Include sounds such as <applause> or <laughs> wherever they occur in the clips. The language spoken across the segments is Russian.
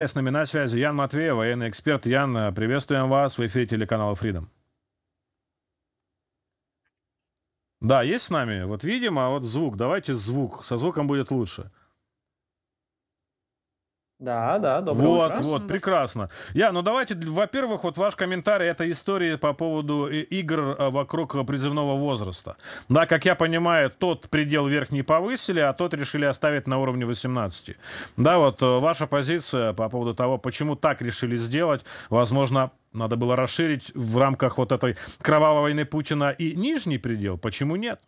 С нами на связи Ян Матвеев, военный эксперт. Ян, приветствуем вас в эфире телеканала Freedom. Да, есть с нами? Вот видим, а вот звук. Давайте звук. Со звуком будет лучше. Да, да, доброе вот, утро. Вот, вот, прекрасно. Я, ну давайте, во-первых, вот ваш комментарий этой истории по поводу э, игр э, вокруг призывного возраста. Да, как я понимаю, тот предел верхний повысили, а тот решили оставить на уровне 18. Да, вот э, ваша позиция по поводу того, почему так решили сделать, возможно, надо было расширить в рамках вот этой кровавой войны Путина и нижний предел. Почему нет?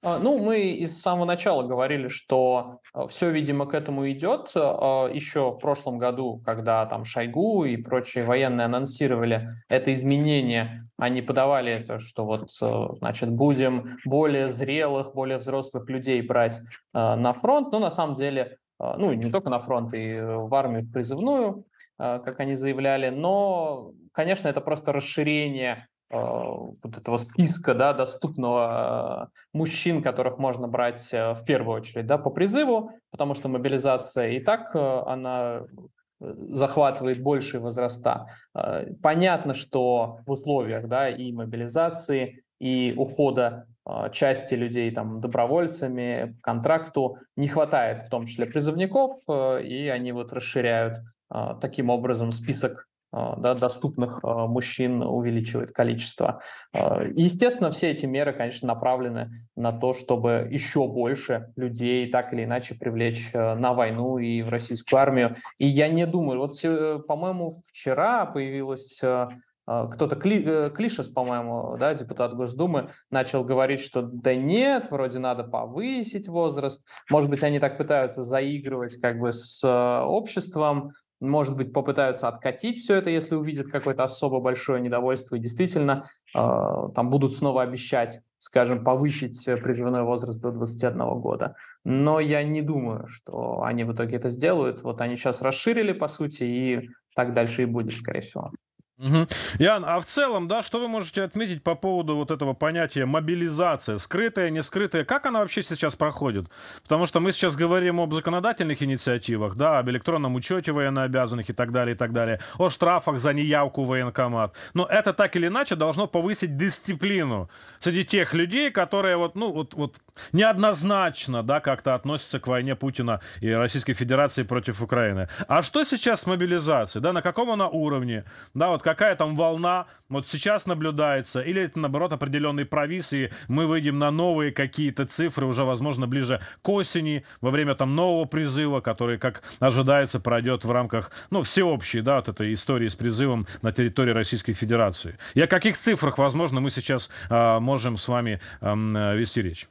А, ну, мы из самого начала говорили, что а, все, видимо, к этому идет. А, Еще в прошлом году, когда там Шойгу и прочие военные анонсировали это изменение, они подавали, что вот, э, значит, будем более зрелых, более взрослых людей брать э, на фронт. Но на самом деле, э, ну, не только на фронт, и в армию призывную, как они заявляли. Но, конечно, это просто расширение Э, вот этого списка да, доступного э, мужчин, которых можно брать э, в первую очередь да, по призыву, потому что мобилизация и так она захватывает большие возраста. Понятно, что в условиях да, и мобилизации, и ухода части людей там добровольцами по контракту не хватает, в том числе призывников, и они вот расширяют таким образом список а, да, доступных а, мужчин увеличивает количество. А, естественно, все эти меры, конечно, направлены на то, чтобы еще больше людей так или иначе привлечь э, на войну и в российскую армию. И я не думаю, вот, по-моему, вчера появилась э, кто-то кли, э, Клишес, по-моему, да, депутат Госдумы, начал говорить, что да нет, вроде надо повысить возраст. Может быть, они так пытаются заигрывать как бы с обществом, может быть, попытаются откатить все это, если увидят какое-то особо большое недовольство, и действительно э, там будут снова обещать, скажем, повысить э, призывной возраст до 21 года. Но я не думаю, что они в итоге это сделают. Вот они сейчас расширили, по сути, и так дальше и будет, скорее всего. Угу. Ян, а в целом, да, что вы можете отметить по поводу вот этого понятия мобилизация, скрытая, не скрытая, как она вообще сейчас проходит? Потому что мы сейчас говорим об законодательных инициативах, да, об электронном учете военнообязанных и так далее, и так далее, о штрафах за неявку в военкомат. Но это так или иначе должно повысить дисциплину среди тех людей, которые вот, ну, вот, вот неоднозначно, да, как-то относится к войне Путина и Российской Федерации против Украины. А что сейчас с мобилизацией, да, на каком она уровне, да, вот какая там волна вот сейчас наблюдается, или это, наоборот, определенный провис, и мы выйдем на новые какие-то цифры уже, возможно, ближе к осени, во время там нового призыва, который, как ожидается, пройдет в рамках, ну, всеобщей, да, вот этой истории с призывом на территории Российской Федерации. И о каких цифрах, возможно, мы сейчас э, можем с вами э, вести речь?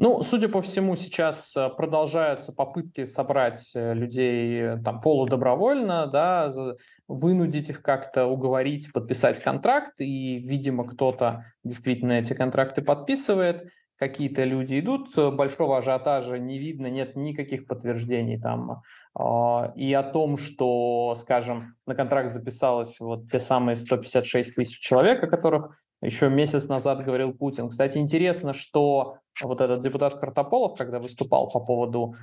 Ну, судя по всему, сейчас э, продолжаются попытки собрать э, людей э, там полудобровольно, да, вынудить их как-то уговорить подписать контракт, и, видимо, кто-то действительно эти контракты подписывает, какие-то люди идут, большого ажиотажа не видно, нет никаких подтверждений там и о том, что, скажем, на контракт записалось вот те самые 156 тысяч человек, о которых еще месяц назад говорил Путин. Кстати, интересно, что вот этот депутат Картополов, когда выступал по поводу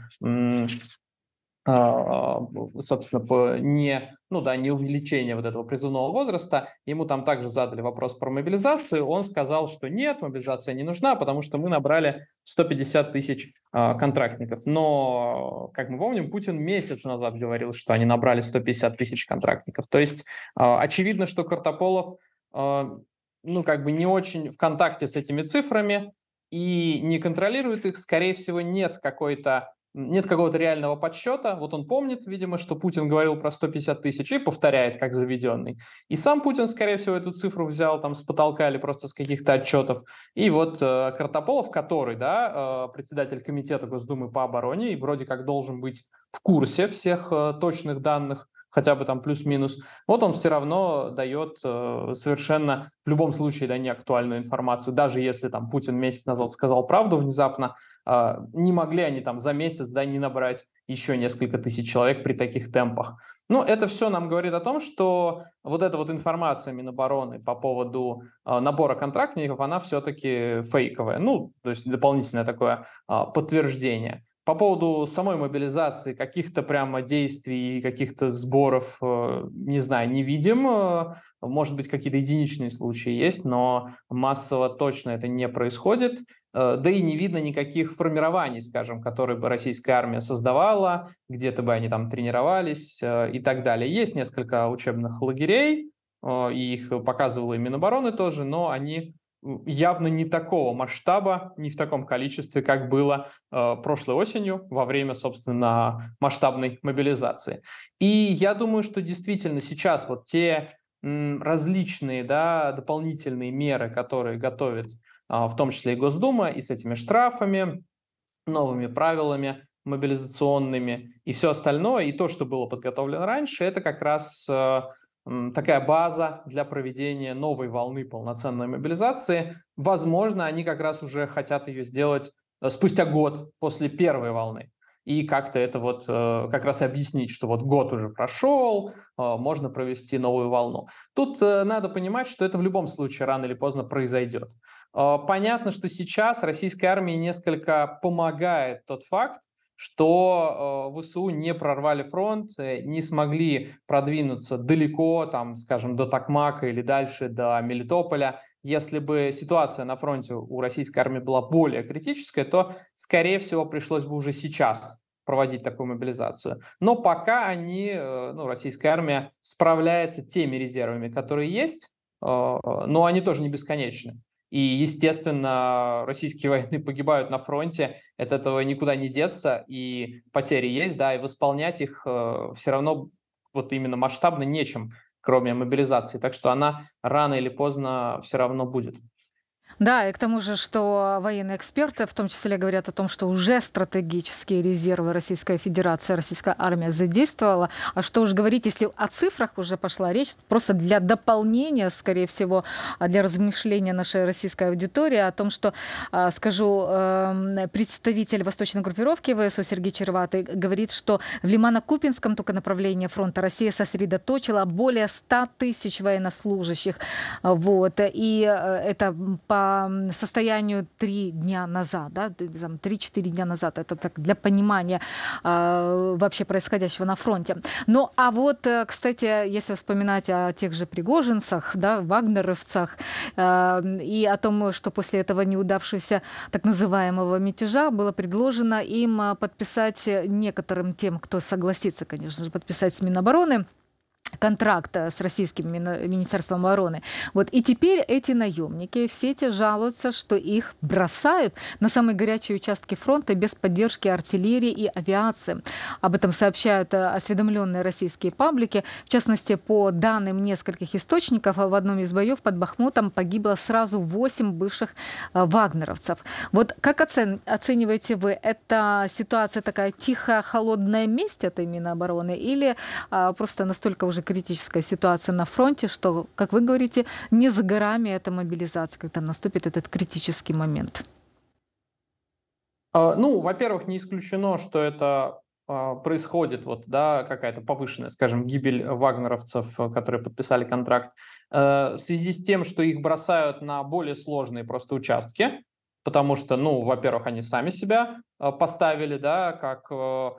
а, а, собственно, не, ну да, не увеличения вот этого призывного возраста, ему там также задали вопрос про мобилизацию, он сказал, что нет, мобилизация не нужна, потому что мы набрали 150 тысяч а, контрактников. Но, как мы помним, Путин месяц назад говорил, что они набрали 150 тысяч контрактников. То есть очевидно, что Картополов ну, как бы не очень в контакте с этими цифрами и не контролирует их, скорее всего, нет какой-то нет какого-то реального подсчета. Вот он помнит, видимо, что Путин говорил про 150 тысяч и повторяет, как заведенный. И сам Путин, скорее всего, эту цифру взял там с потолка или просто с каких-то отчетов. И вот э, Картополов, который, да, э, председатель комитета Госдумы по обороне и вроде как должен быть в курсе всех э, точных данных, хотя бы там плюс-минус, вот он все равно дает э, совершенно в любом случае да, неактуальную информацию. Даже если там Путин месяц назад сказал правду внезапно, а, не могли они там за месяц да, не набрать еще несколько тысяч человек при таких темпах. Ну, это все нам говорит о том, что вот эта вот информация Минобороны по поводу э, набора контрактников, она все-таки фейковая. Ну, то есть дополнительное такое э, подтверждение. По поводу самой мобилизации, каких-то прямо действий и каких-то сборов, э, не знаю, не видим. Э, может быть, какие-то единичные случаи есть, но массово точно это не происходит. Э, да и не видно никаких формирований, скажем, которые бы российская армия создавала, где-то бы они там тренировались и так далее. Есть несколько учебных лагерей, и их показывала и Минобороны тоже, но они явно не такого масштаба, не в таком количестве, как было э, прошлой осенью во время, собственно, масштабной мобилизации. И я думаю, что действительно сейчас вот те м, различные да, дополнительные меры, которые готовит э, в том числе и Госдума, и с этими штрафами, новыми правилами мобилизационными и все остальное, и то, что было подготовлено раньше, это как раз э, такая база для проведения новой волны полноценной мобилизации. Возможно, они как раз уже хотят ее сделать э, спустя год после первой волны. И как-то это вот э, как раз объяснить, что вот год уже прошел, э, можно провести новую волну. Тут надо понимать, что это в любом случае рано или поздно произойдет. Понятно, что сейчас российской армии несколько помогает тот факт, что э, ВСУ не прорвали фронт, э, не смогли продвинуться далеко, там, скажем, до Токмака или дальше до Мелитополя. Если бы ситуация на фронте у российской армии была более критическая, то, скорее всего, пришлось бы уже сейчас проводить такую мобилизацию. Но пока они, э, ну, российская армия справляется теми резервами, которые есть, э, но они тоже не бесконечны. И, естественно, российские <laughs> военные погибают на фронте, от этого никуда не деться, и потери есть, да, и восполнять их э, все равно вот именно масштабно нечем, кроме мобилизации. Так что она рано или поздно все равно будет. Да, и к тому же, что военные эксперты в том числе говорят о том, что уже стратегические резервы Российской Федерации, российская армия задействовала. А что уж говорить, если о цифрах уже пошла речь, просто для дополнения, скорее всего, а для размышления нашей российской аудитории о том, что, а, скажу, эм, представитель восточной группировки ВСУ Сергей Черватый говорит, что в Лимано-Купинском только направлении фронта Россия сосредоточила более 100 тысяч военнослужащих. Вот. И э, это по по состоянию три дня назад, да, там 3-4 дня назад. Это так для понимания э, вообще происходящего на фронте. Ну, а вот, э, кстати, если вспоминать о тех же пригожинцах, да, вагнеровцах, э, и о том, что после этого неудавшегося так называемого мятежа было предложено им а, подписать некоторым тем, кто согласится, конечно же, подписать с Минобороны, контракт э, с российским министерством обороны. Вот. И теперь эти наемники, все эти жалуются, что их бросают на самые горячие участки фронта без поддержки артиллерии и авиации. Об этом сообщают э, осведомленные российские паблики. В частности, по данным нескольких источников, в одном из боев под Бахмутом погибло сразу 8 бывших э, вагнеровцев. Вот как оцен... оцениваете вы, эта ситуация такая тихая, холодная месть от имени обороны или а, просто настолько уже тоже критическая ситуация на фронте, что, как вы говорите, не за горами эта мобилизация, когда наступит этот критический момент? А, ну, во-первых, не исключено, что это а, происходит вот, да, какая-то повышенная, скажем, гибель вагнеровцев, которые подписали контракт, э, в связи с тем, что их бросают на более сложные просто участки, потому что, ну, во-первых, они сами себя э, поставили, да, как э,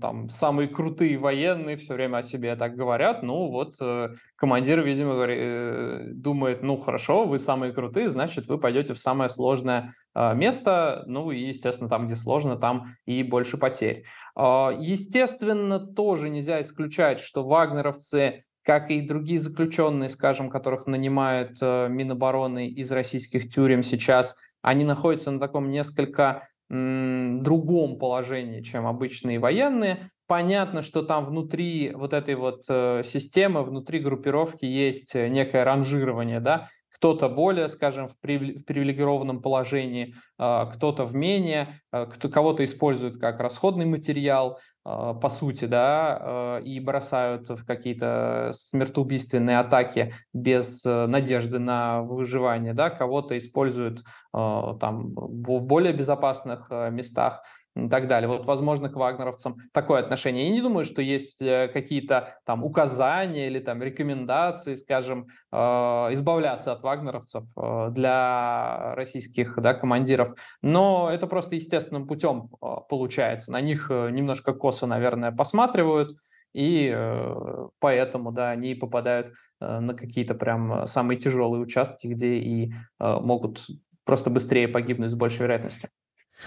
там самые крутые военные все время о себе так говорят, ну вот э, командир, видимо, говорит, э, думает, ну хорошо, вы самые крутые, значит, вы пойдете в самое сложное э, место, ну и, естественно, там, где сложно, там и больше потерь. Э, естественно, тоже нельзя исключать, что вагнеровцы как и другие заключенные, скажем, которых нанимают э, Минобороны из российских тюрем сейчас, они находятся на таком несколько другом положении, чем обычные военные. Понятно, что там внутри вот этой вот э, системы, внутри группировки есть э, некое ранжирование, да, кто-то более, скажем, в привилегированном положении, а, кто-то в менее, а, кто, кого-то используют как расходный материал. Э, по сути, да, э, и бросают в какие-то смертоубийственные атаки без э, надежды на выживание, да, кого-то используют там в более безопасных местах и так далее. Вот, возможно, к вагнеровцам такое отношение. Я не думаю, что есть э, какие-то там указания или там рекомендации, скажем, э, избавляться от вагнеровцев э, для российских да, командиров. Но это просто естественным путем э, получается. На них э, немножко косо, наверное, посматривают. И э, поэтому, да, они попадают на какие-то прям самые тяжелые участки, где и могут просто быстрее погибнуть с большей вероятностью.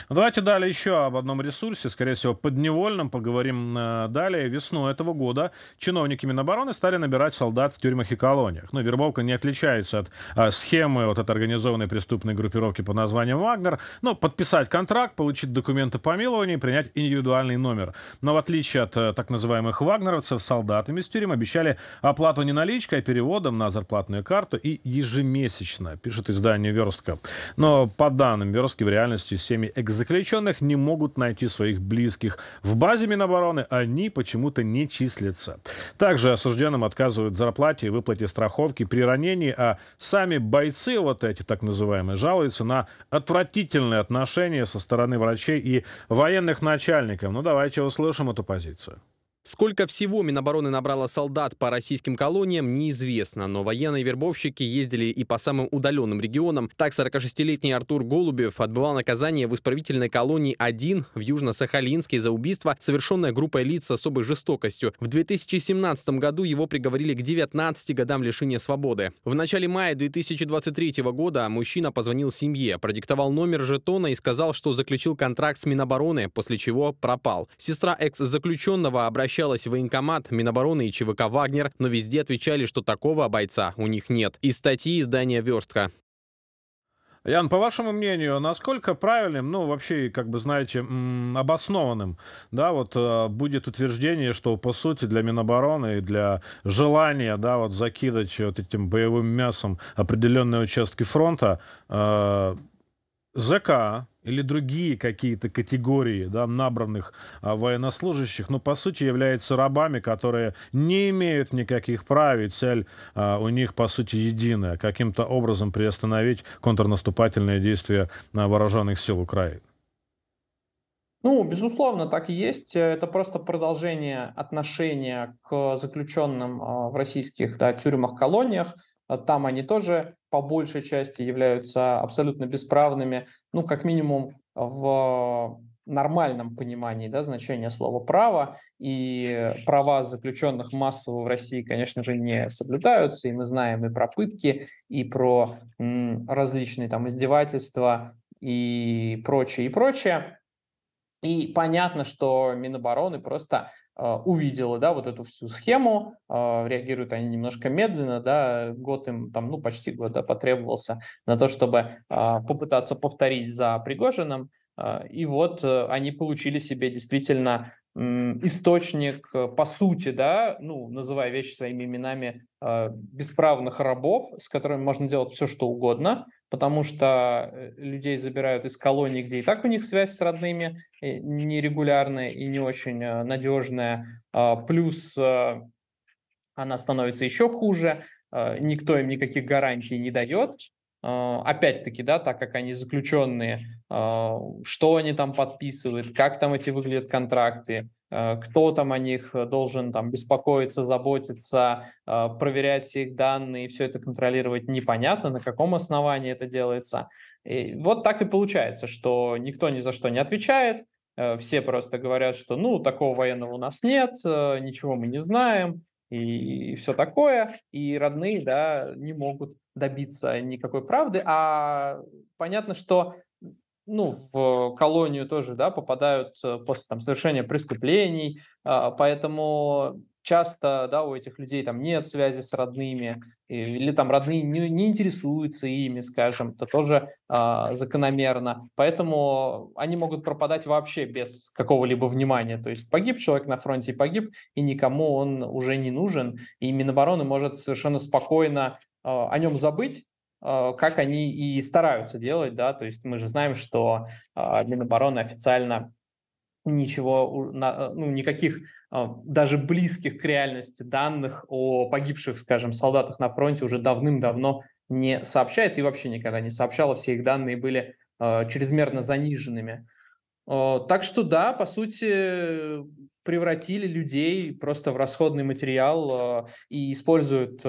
Ну, давайте далее еще об одном ресурсе, скорее всего, подневольном, поговорим э, далее. Весной этого года чиновники Минобороны стали набирать солдат в тюрьмах и колониях. Но ну, вербовка не отличается от а, схемы вот этой организованной преступной группировки под названием «Вагнер». Ну, подписать контракт, получить документы помилования, принять индивидуальный номер. Но в отличие от а, так называемых «вагнеровцев», солдатами из тюрем обещали оплату не наличкой, а переводом на зарплатную карту и ежемесячно, пишет издание «Верстка». Но по данным «Верстки» в реальности семьи заключенных не могут найти своих близких. В базе Минобороны они почему-то не числятся. Также осужденным отказывают в зарплате и выплате страховки при ранении, а сами бойцы, вот эти так называемые, жалуются на отвратительные отношения со стороны врачей и военных начальников. Ну давайте услышим эту позицию. Сколько всего Минобороны набрало солдат по российским колониям, неизвестно, но военные вербовщики ездили и по самым удаленным регионам. Так, 46-летний Артур Голубев отбывал наказание в исправительной колонии 1 в Южно-Сахалинске за убийство, совершенное группой лиц с особой жестокостью. В 2017 году его приговорили к 19 годам лишения свободы. В начале мая 2023 года мужчина позвонил семье, продиктовал номер жетона и сказал, что заключил контракт с Минобороны, после чего пропал. Сестра экс-заключенного обращалась обращалась в военкомат, Минобороны и ЧВК «Вагнер», но везде отвечали, что такого бойца у них нет. Из статьи издания «Верстка». Ян, по вашему мнению, насколько правильным, ну, вообще, как бы, знаете, обоснованным, да, вот э, будет утверждение, что, по сути, для Минобороны и для желания, да, вот закидать вот этим боевым мясом определенные участки фронта, э, ЗК, а или другие какие-то категории да, набранных а, военнослужащих, но по сути являются рабами, которые не имеют никаких прав, и цель а, у них по сути единая, каким-то образом приостановить контрнаступательные действия а, вооруженных сил Украины. Ну, безусловно, так и есть. Это просто продолжение отношения к заключенным а, в российских да, тюрьмах-колониях. Э, там они тоже по большей части являются абсолютно бесправными, ну, как минимум в нормальном понимании да, значения слова «право», и права заключенных массово в России, конечно же, не соблюдаются, и мы знаем и про пытки, и про различные там издевательства, и прочее, и прочее. И понятно, что Минобороны просто а, увидела, да, вот эту всю схему, а, реагируют они немножко медленно, да, год им там, ну, почти год, да, потребовался на то, чтобы а, попытаться повторить за Пригожиным, и вот э, они получили себе действительно источник, э, по сути, да, ну, называя вещи своими именами, э, бесправных рабов, с которыми можно делать все, что угодно, потому что э, людей забирают из колоний, где и так у них связь с родными нерегулярная и не очень надежная, а, плюс она становится еще хуже, никто им никаких гарантий не дает, а, опять-таки, да, так как они заключенные, а, что они там подписывают, как там эти выглядят контракты, а, кто там о них должен там беспокоиться, заботиться, проверять все их данные, все это контролировать, непонятно, на каком основании это делается. И вот так и получается, что никто ни за что не отвечает, все просто говорят, что ну, такого военного у нас нет, ничего мы не знаем, и, все такое, и родные, да, не могут добиться никакой правды, а понятно, что ну, в колонию тоже, да, попадают э, после там, совершения преступлений, а, поэтому часто да, у этих людей там нет связи с родными, или там родные не, не интересуются ими, скажем, это тоже э, закономерно. Поэтому они могут пропадать вообще без какого-либо внимания. То есть погиб человек на фронте и погиб, и никому он уже не нужен. И Минобороны может совершенно спокойно э, о нем забыть, э, как они и стараются делать, да, то есть мы же знаем, что э, Минобороны официально ничего, э, ну, никаких а, даже близких к реальности данных о погибших, скажем, солдатах на фронте уже давным-давно не сообщает и вообще никогда не сообщала. Все их данные были а, чрезмерно заниженными. А, так что да, по сути, превратили людей просто в расходный материал и используют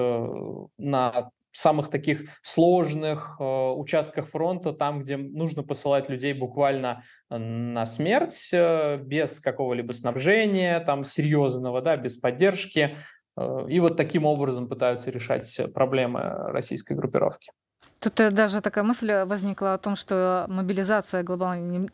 на самых таких сложных участках фронта, там, где нужно посылать людей буквально на смерть э, без какого-либо снабжения там серьезного, да, без поддержки. Э, и вот таким образом пытаются решать э, проблемы российской группировки. Тут э, даже такая мысль э, возникла о том, что мобилизация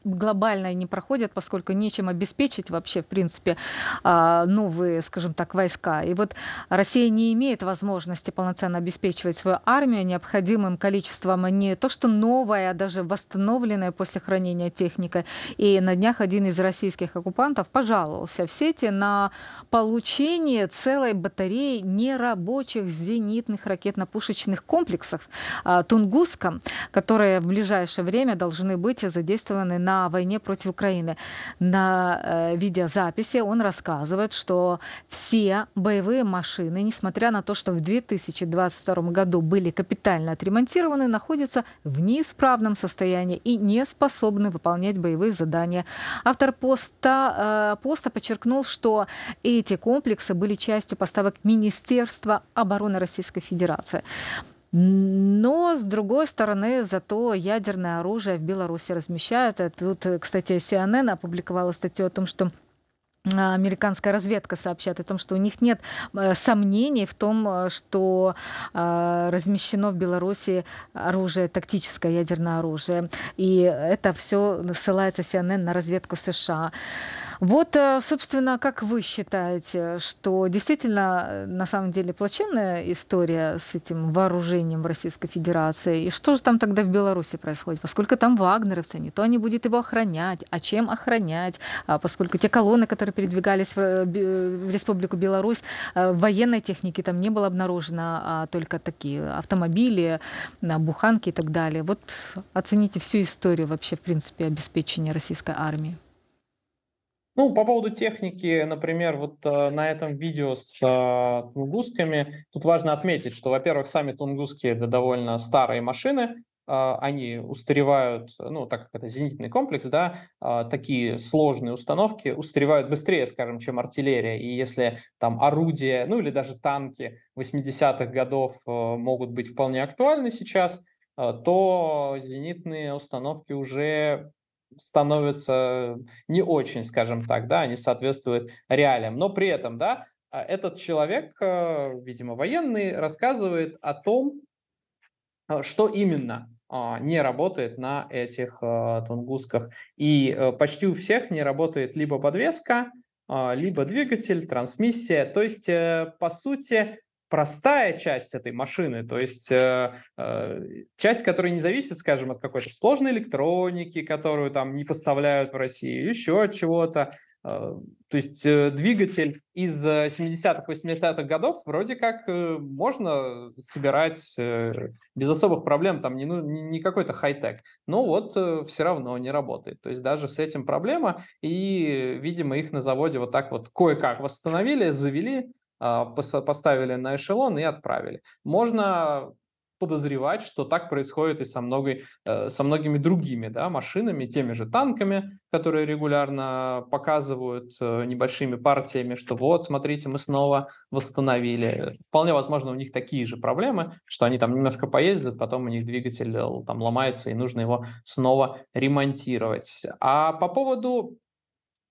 глобальная не проходит, поскольку нечем обеспечить вообще, в принципе, а, новые, скажем так, войска. И вот Россия не имеет возможности полноценно обеспечивать свою армию необходимым количеством не то, что новая, а даже восстановленная после хранения техника. И на днях один из российских оккупантов пожаловался в сети на получение целой батареи нерабочих зенитных ракетно-пушечных комплексов а, тунгусском, которые в ближайшее время должны быть задействованы на войне против Украины. На э, видеозаписи он рассказывает, что все боевые машины, несмотря на то, что в 2022 году были капитально отремонтированы, находятся в неисправном состоянии и не способны выполнять боевые задания. Автор поста, э, поста подчеркнул, что эти комплексы были частью поставок Министерства обороны Российской Федерации. Но, с другой стороны, зато ядерное оружие в Беларуси размещают. Э, тут, э, кстати, CNN опубликовала статью о том, что а, американская разведка сообщает о том, что у них нет э, сомнений в том, что а, размещено в Беларуси оружие, тактическое ядерное оружие. И это все ссылается CNN на разведку США. Вот, э, собственно, как вы считаете, что действительно э, на самом деле плачевная история с этим вооружением в Российской Федерации? И что же там тогда в Беларуси происходит? Поскольку там вагнеровцы, не то они будут его охранять, а чем охранять? А поскольку те колонны, которые передвигались в, э, в Республику Беларусь, военной техники там не было обнаружено, а только такие автомобили, буханки и так далее. Вот оцените всю историю вообще, в принципе, обеспечения российской армии. Ну, по поводу техники, например, вот э, на этом видео с э, тунгусками, тут важно отметить, что, во-первых, сами тунгусские это довольно старые машины, э, они устаревают, ну, так как это зенитный комплекс, да, э, такие сложные установки устаревают быстрее, скажем, чем артиллерия, и если там орудия, ну, или даже танки 80-х годов э, могут быть вполне актуальны сейчас, э, то зенитные установки уже становятся не очень, скажем так, да, они соответствуют реалиям. Но при этом, да, а, этот человек, э, видимо, военный, рассказывает о том, э, что именно а, не работает на этих э, тунгусках. И почти у всех не работает либо подвеска, а, либо двигатель, трансмиссия. То есть, по сути, простая часть этой машины, то есть э, э, часть, которая не зависит, скажем, от какой-то сложной электроники, которую там не поставляют в Россию, еще от чего-то. Э, то есть э, двигатель из 70-х, э, 80-х годов вроде как э, можно собирать э, без особых проблем, там не, ну, не какой-то хай-тек, но вот э, все равно не работает. То есть даже с этим проблема, и, видимо, их на заводе вот так вот кое-как восстановили, завели, а, поставили на эшелон и отправили. Можно подозревать, что так происходит и со, многой, э, со многими другими да, машинами, теми же танками, которые регулярно показывают э, небольшими партиями, что вот, смотрите, мы снова восстановили. Вполне возможно, у них такие же проблемы, что они там немножко поездят, потом у них двигатель э, там ломается, и нужно его снова ремонтировать. А по поводу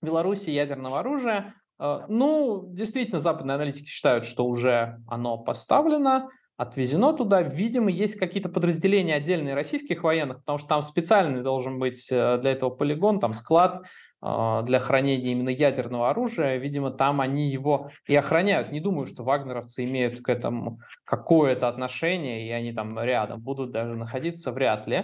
Беларуси ядерного оружия, а, ну, действительно, западные аналитики считают, что уже оно поставлено, отвезено туда. Видимо, есть какие-то подразделения отдельные российских военных, потому что там специальный должен быть э, для этого полигон, там склад а, для хранения именно ядерного оружия. Видимо, там они его и охраняют. Не думаю, что вагнеровцы имеют к этому какое-то отношение, и они там рядом будут даже находиться, вряд ли.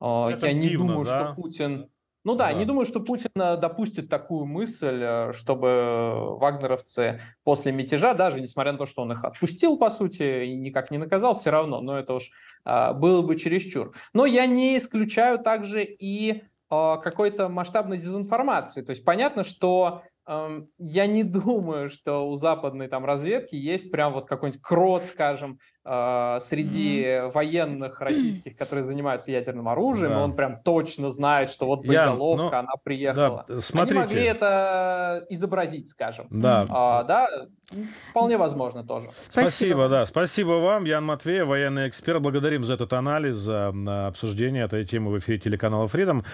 Это а, Я не думаю, да? что Путин ну да, да, не думаю, что Путин э, допустит такую мысль, э, чтобы э, вагнеровцы после мятежа, даже несмотря на то, что он их отпустил, по сути, и никак не наказал, все равно, но это уж было бы чересчур. Но я не исключаю также и какой-то масштабной дезинформации. То есть понятно, что я не <laughs> думаю, что у западной там разведки есть прям вот какой-нибудь крот, скажем, а, среди военных <clears throat> российских, которые занимаются ядерным оружием, да. он прям точно знает, что вот боеголовка, я, ну, она приехала. Да, смотрите. Они могли это изобразить, скажем. Да. А, да, вполне возможно тоже. Спасибо. спасибо, да, спасибо вам, Ян Матвеев, военный эксперт. Благодарим за этот анализ, за обсуждение этой темы в эфире телеканала Freedom.